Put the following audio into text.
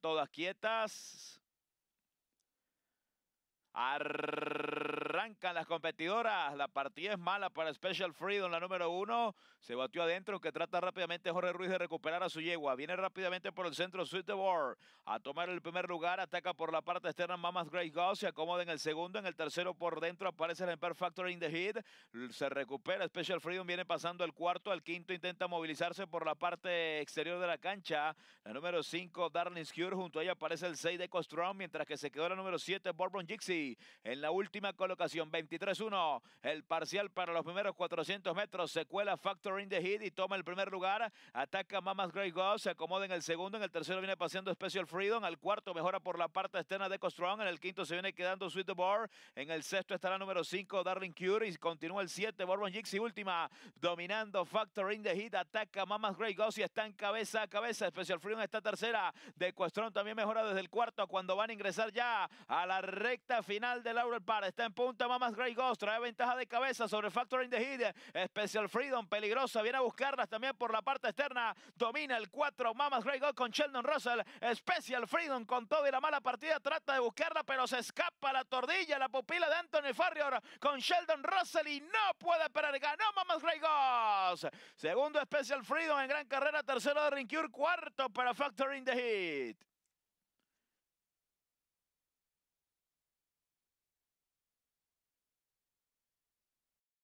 todas quietas las competidoras. La partida es mala para Special Freedom, la número uno. Se batió adentro, que trata rápidamente Jorge Ruiz de recuperar a su yegua. Viene rápidamente por el centro Board a tomar el primer lugar. Ataca por la parte externa Mamas Grey Ghost. Se acomoda en el segundo. En el tercero por dentro aparece el Empire Factor in the Heat. Se recupera. Special Freedom viene pasando el cuarto. Al quinto intenta movilizarse por la parte exterior de la cancha. La número cinco Darling Skewer. Junto a ella aparece el 6 de Strong mientras que se quedó la número siete Bourbon Jixi. En la última colocación 23-1 el parcial para los primeros 400 metros. Secuela Factor in the Heat y toma el primer lugar. Ataca Mamas Grey Ghost, se acomoda en el segundo. En el tercero viene paseando Special Freedom. Al cuarto mejora por la parte externa de Strong. En el quinto se viene quedando Sweet the Bar. En el sexto estará número 5 Darling Curie. continúa el 7 Bourbon Jigs y última dominando Factor in the Heat. Ataca Mamas Grey Ghost y está en cabeza a cabeza. Special Freedom está tercera. De Strong también mejora desde el cuarto cuando van a ingresar ya a la recta final de Laurel Par. Está en punto Mamas Grey Ghost. Trae ventaja de cabeza sobre Factoring the Heat, Special Freedom, peligrosa. Viene a buscarlas también por la parte externa. Domina el 4. Mamas Grey Ghost con Sheldon Russell. Special Freedom con todo y la mala partida. Trata de buscarla, pero se escapa la tordilla, la pupila de Anthony Farrior con Sheldon Russell y no puede perder. Ganó Mamas Grey Ghost. Segundo Special Freedom en gran carrera. Tercero de Rincure. Cuarto para Factoring the Heat